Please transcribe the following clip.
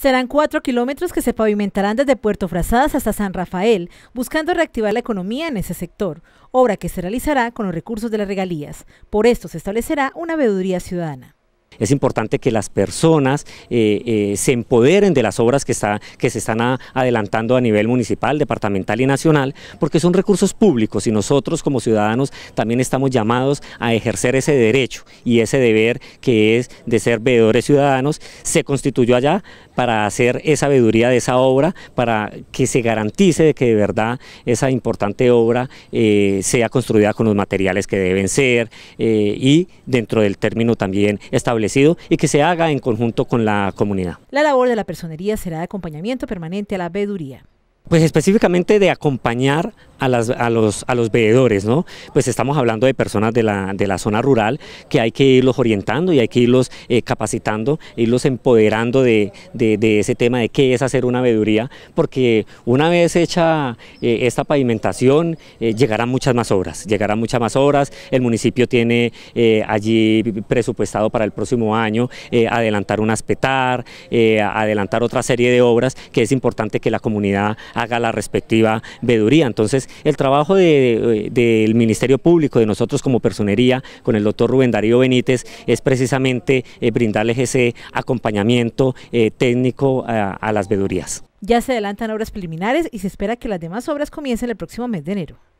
Serán cuatro kilómetros que se pavimentarán desde Puerto Frazadas hasta San Rafael, buscando reactivar la economía en ese sector, obra que se realizará con los recursos de las regalías. Por esto se establecerá una veeduría ciudadana. Es importante que las personas eh, eh, se empoderen de las obras que, está, que se están adelantando a nivel municipal, departamental y nacional, porque son recursos públicos y nosotros como ciudadanos también estamos llamados a ejercer ese derecho y ese deber que es de ser veedores ciudadanos. Se constituyó allá para hacer esa veeduría de esa obra, para que se garantice de que de verdad esa importante obra eh, sea construida con los materiales que deben ser y dentro del término también establecido y que se haga en conjunto con la comunidad. La labor de la personería será de acompañamiento permanente a la veeduría. Pues específicamente de acompañar a, las, a, los, a los veedores, ¿no? Pues estamos hablando de personas de la, de la zona rural que hay que irlos orientando y hay que irlos eh, capacitando, irlos empoderando de, de, ese tema de qué es hacer una veeduría, porque una vez hecha eh, esta pavimentación eh, llegarán muchas más obras, llegarán muchas más obras, el municipio tiene allí presupuestado para el próximo año adelantar un aspetar, adelantar otra serie de obras que es importante que la comunidad haga la respectiva veeduría, entonces el trabajo del Ministerio Público, de nosotros como personería, con el doctor Rubén Darío Benítez, es precisamente brindarle eh, brindarles ese acompañamiento eh, técnico a las vedurías. Ya se adelantan obras preliminares y se espera que las demás obras comiencen el próximo mes de enero.